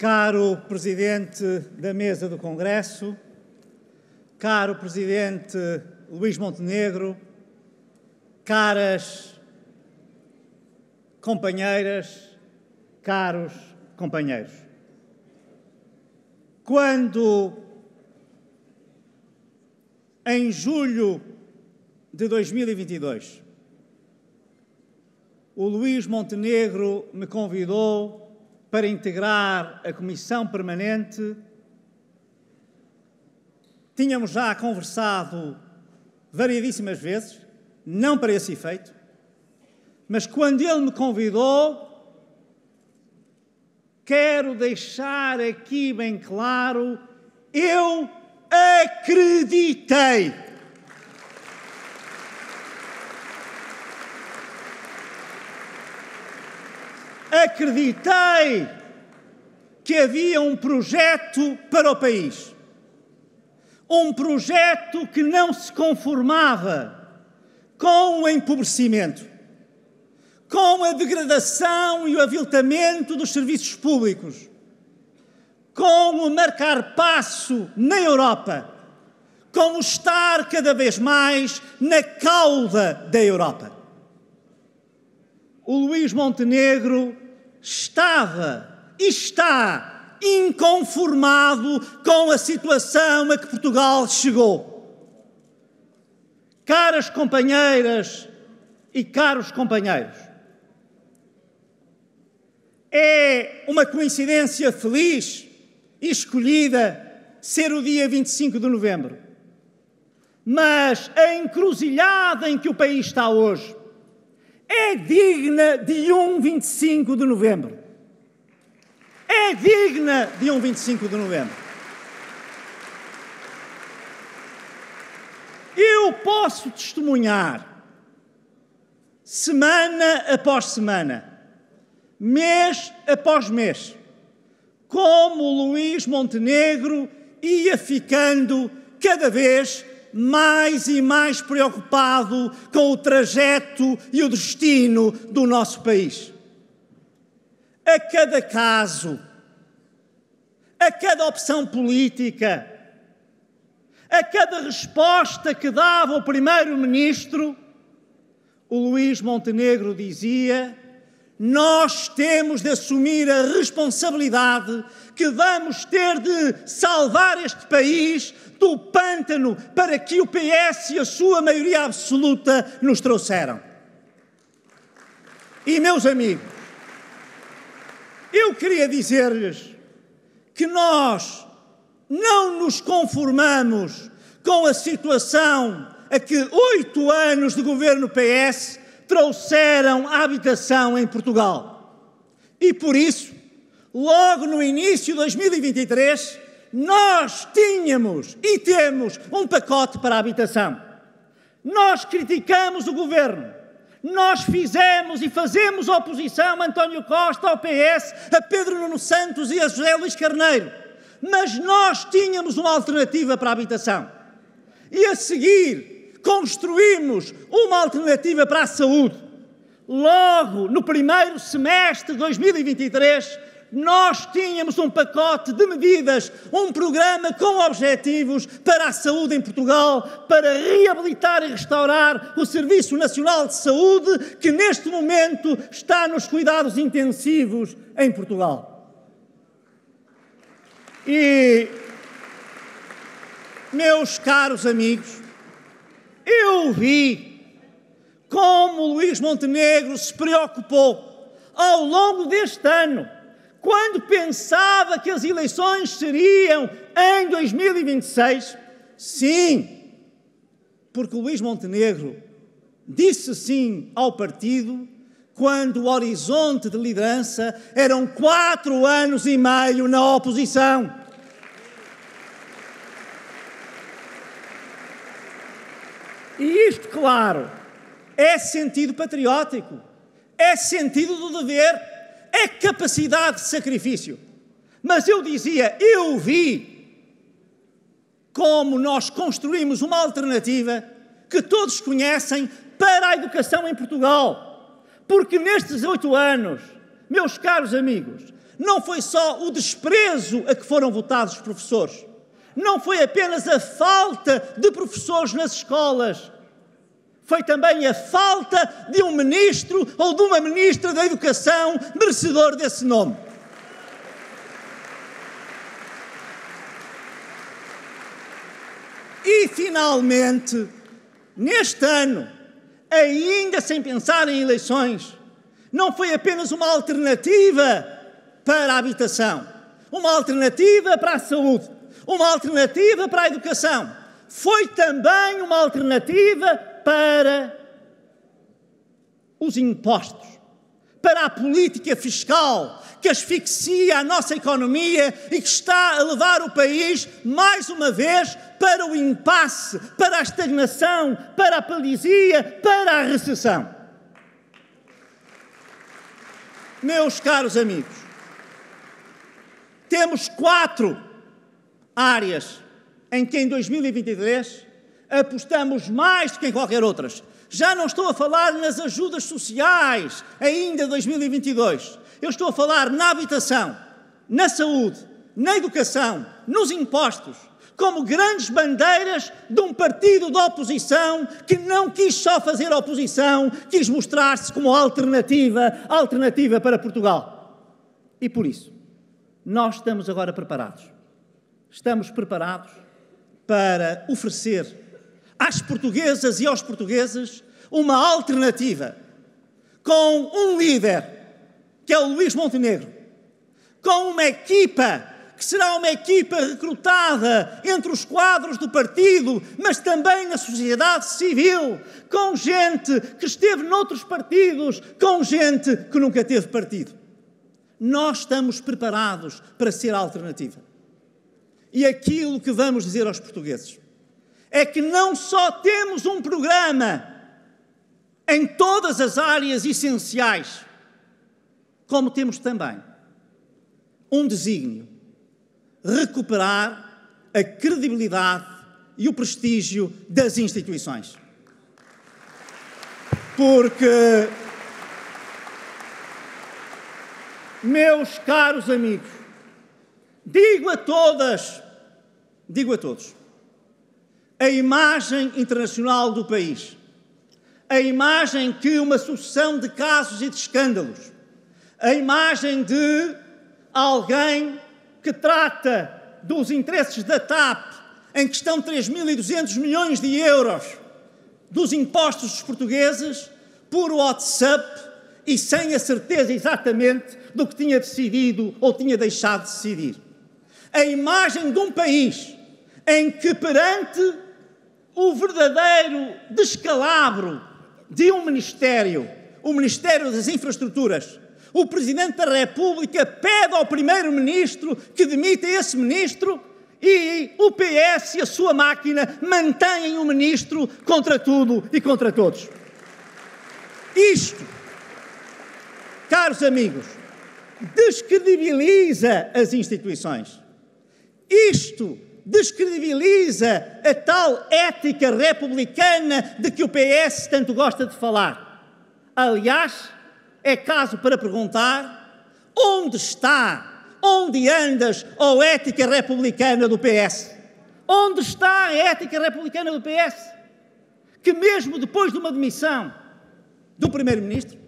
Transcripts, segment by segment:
Caro Presidente da Mesa do Congresso, caro Presidente Luís Montenegro, caras companheiras, caros companheiros. Quando em julho de 2022 o Luís Montenegro me convidou para integrar a comissão permanente. Tínhamos já conversado variedíssimas vezes, não para esse efeito, mas quando ele me convidou, quero deixar aqui bem claro: eu acreditei. acreditei que havia um projeto para o país. Um projeto que não se conformava com o empobrecimento, com a degradação e o aviltamento dos serviços públicos, com o marcar passo na Europa, com o estar cada vez mais na cauda da Europa. O Luís Montenegro estava e está inconformado com a situação a que Portugal chegou. Caras companheiras e caros companheiros, é uma coincidência feliz e escolhida ser o dia 25 de novembro. Mas a encruzilhada em que o país está hoje é digna de um 25 de novembro. É digna de um 25 de novembro. Eu posso testemunhar, semana após semana, mês após mês, como Luís Montenegro ia ficando cada vez mais e mais preocupado com o trajeto e o destino do nosso país. A cada caso, a cada opção política, a cada resposta que dava o primeiro-ministro, o Luís Montenegro dizia: Nós temos de assumir a responsabilidade que vamos ter de salvar este país do pão para que o PS e a sua maioria absoluta nos trouxeram. E, meus amigos, eu queria dizer-lhes que nós não nos conformamos com a situação a que oito anos de governo PS trouxeram a habitação em Portugal. E por isso, logo no início de 2023, nós tínhamos e temos um pacote para a habitação. Nós criticamos o governo. Nós fizemos e fazemos oposição a António Costa, ao PS, a Pedro Nuno Santos e a José Luís Carneiro. Mas nós tínhamos uma alternativa para a habitação. E a seguir construímos uma alternativa para a saúde. Logo no primeiro semestre de 2023, nós tínhamos um pacote de medidas, um programa com objetivos para a saúde em Portugal, para reabilitar e restaurar o Serviço Nacional de Saúde, que neste momento está nos cuidados intensivos em Portugal. E, meus caros amigos, eu vi como Luís Montenegro se preocupou ao longo deste ano quando pensava que as eleições seriam em 2026? Sim, porque Luís Montenegro disse sim ao partido quando o horizonte de liderança eram quatro anos e meio na oposição. E isto, claro, é sentido patriótico, é sentido do dever é capacidade de sacrifício. Mas eu dizia, eu vi como nós construímos uma alternativa que todos conhecem para a educação em Portugal. Porque nestes oito anos, meus caros amigos, não foi só o desprezo a que foram votados os professores, não foi apenas a falta de professores nas escolas foi também a falta de um ministro ou de uma ministra da Educação merecedor desse nome. E finalmente, neste ano, ainda sem pensar em eleições, não foi apenas uma alternativa para a habitação, uma alternativa para a saúde, uma alternativa para a educação, foi também uma alternativa para os impostos, para a política fiscal que asfixia a nossa economia e que está a levar o país, mais uma vez, para o impasse, para a estagnação, para a paralisia, para a recessão. Meus caros amigos, temos quatro áreas em que em 2023 apostamos mais do que em qualquer outras. Já não estou a falar nas ajudas sociais, ainda 2022. Eu estou a falar na habitação, na saúde, na educação, nos impostos, como grandes bandeiras de um partido de oposição que não quis só fazer oposição, quis mostrar-se como alternativa, alternativa para Portugal. E por isso, nós estamos agora preparados. Estamos preparados para oferecer às portuguesas e aos portugueses uma alternativa com um líder, que é o Luís Montenegro, com uma equipa que será uma equipa recrutada entre os quadros do partido, mas também na sociedade civil, com gente que esteve noutros partidos, com gente que nunca teve partido. Nós estamos preparados para ser a alternativa. E é aquilo que vamos dizer aos portugueses é que não só temos um programa em todas as áreas essenciais, como temos também um desígnio: recuperar a credibilidade e o prestígio das instituições. Porque, meus caros amigos, digo a todas, digo a todos, a imagem internacional do país, a imagem que uma sucessão de casos e de escândalos, a imagem de alguém que trata dos interesses da TAP, em que estão 3.200 milhões de euros dos impostos dos portugueses, por WhatsApp e sem a certeza exatamente do que tinha decidido ou tinha deixado de decidir. A imagem de um país em que, perante o verdadeiro descalabro de um ministério, o Ministério das Infraestruturas. O Presidente da República pede ao Primeiro-Ministro que demita esse ministro e o PS e a sua máquina mantêm o ministro contra tudo e contra todos. Isto, caros amigos, descredibiliza as instituições. Isto descredibiliza a tal ética republicana de que o PS tanto gosta de falar. Aliás, é caso para perguntar onde está, onde andas, a ética republicana do PS? Onde está a ética republicana do PS? Que mesmo depois de uma demissão do Primeiro-Ministro,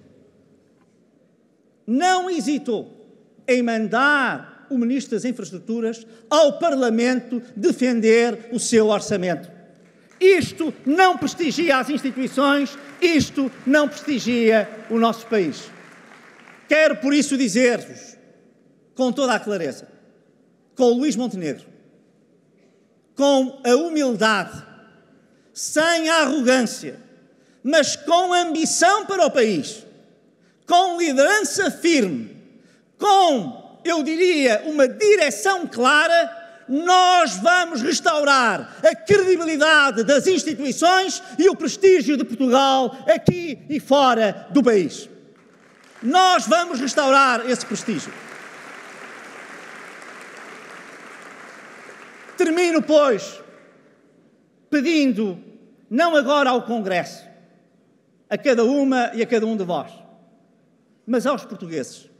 não hesitou em mandar o Ministro das Infraestruturas ao Parlamento defender o seu orçamento. Isto não prestigia as instituições, isto não prestigia o nosso país. Quero, por isso, dizer-vos, com toda a clareza, com o Luís Montenegro, com a humildade, sem a arrogância, mas com ambição para o país, com liderança firme, com eu diria, uma direção clara, nós vamos restaurar a credibilidade das instituições e o prestígio de Portugal aqui e fora do país. Nós vamos restaurar esse prestígio. Termino, pois, pedindo, não agora ao Congresso, a cada uma e a cada um de vós, mas aos portugueses,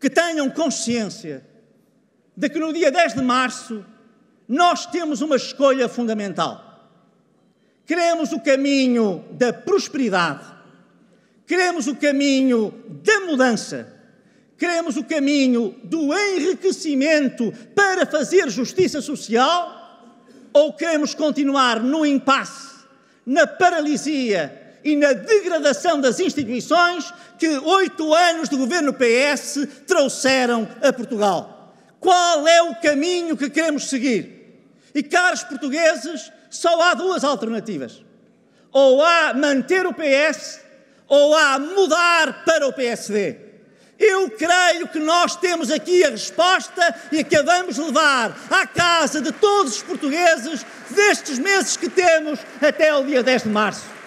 que tenham consciência de que no dia 10 de março nós temos uma escolha fundamental. Queremos o caminho da prosperidade, queremos o caminho da mudança, queremos o caminho do enriquecimento para fazer justiça social ou queremos continuar no impasse, na paralisia e na degradação das instituições que oito anos de governo PS trouxeram a Portugal. Qual é o caminho que queremos seguir? E, caros portugueses, só há duas alternativas: ou há manter o PS, ou há mudar para o PSD. Eu creio que nós temos aqui a resposta e que a vamos levar à casa de todos os portugueses destes meses que temos até o dia 10 de março.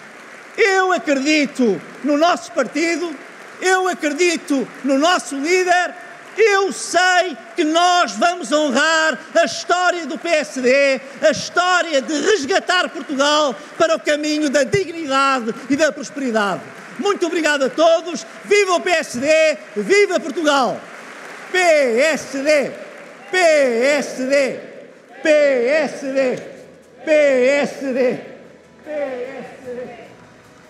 Eu acredito no nosso partido, eu acredito no nosso líder, eu sei que nós vamos honrar a história do PSD, a história de resgatar Portugal para o caminho da dignidade e da prosperidade. Muito obrigado a todos. Viva o PSD, viva Portugal. PSD, PSD, PSD, PSD, PSD.